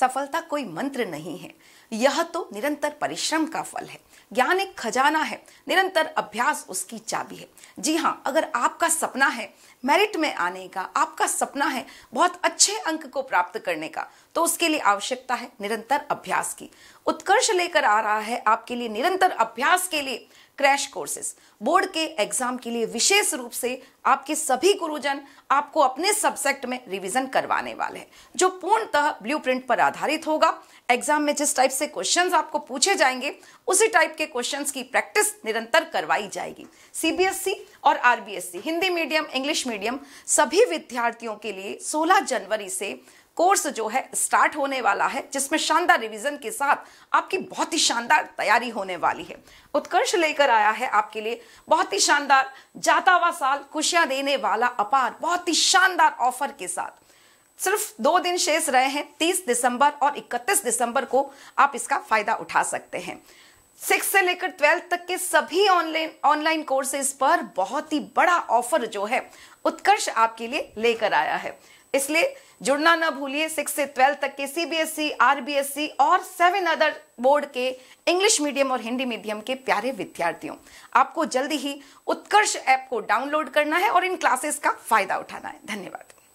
सफलता कोई मंत्र नहीं है यह तो निरंतर परिश्रम का फल है ज्ञान एक खजाना है निरंतर अभ्यास उसकी चाबी है जी हाँ अगर आपका सपना है मेरिट में आने का आपका सपना है बहुत अच्छे अंक को प्राप्त करने का तो उसके लिए आवश्यकता है निरंतर अभ्यास की उत्कर्ष लेकर आ रहा है आपके लिए निरंतर अभ्यास के लिए क्रैश कोर्सेस बोर्ड के एग्जाम के लिए विशेष रूप से आपके सभी गुरुजन आपको अपने सब्जेक्ट में रिवीजन करवाने वाले हैं जो पूर्णतः ब्लूप्रिंट पर आधारित होगा एग्जाम में जिस टाइप से क्वेश्चंस आपको पूछे जाएंगे उसी टाइप के क्वेश्चंस की प्रैक्टिस निरंतर करवाई जाएगी सीबीएसई और RBSC Hindi medium English medium सभी विद्यार्थियों के लिए सोलह जनवरी से कोर्स जो है स्टार्ट होने वाला है जिसमें शानदार रिवीजन के साथ आपकी बहुत ही शानदार तैयारी होने वाली है उत्कर्ष लेकर आया है आपके लिए बहुत ही शानदार जाता हुआ साल खुशियां देने वाला अपार बहुत ही शानदार ऑफर के साथ सिर्फ दो दिन शेष रहे हैं 30 दिसंबर और 31 दिसंबर को आप इसका फायदा उठा सकते हैं सिक्स से लेकर ट्वेल्थ तक के सभी ऑनलाइन ऑनलाइन कोर्सेज पर बहुत ही बड़ा ऑफर जो है उत्कर्ष आपके लिए लेकर आया है इसलिए जुड़ना ना भूलिए सिक्स से ट्वेल्थ तक के सीबीएसई आरबीएसई e, e और सेवन अदर बोर्ड के इंग्लिश मीडियम और हिंदी मीडियम के प्यारे विद्यार्थियों आपको जल्दी ही उत्कर्ष ऐप को डाउनलोड करना है और इन क्लासेस का फायदा उठाना है धन्यवाद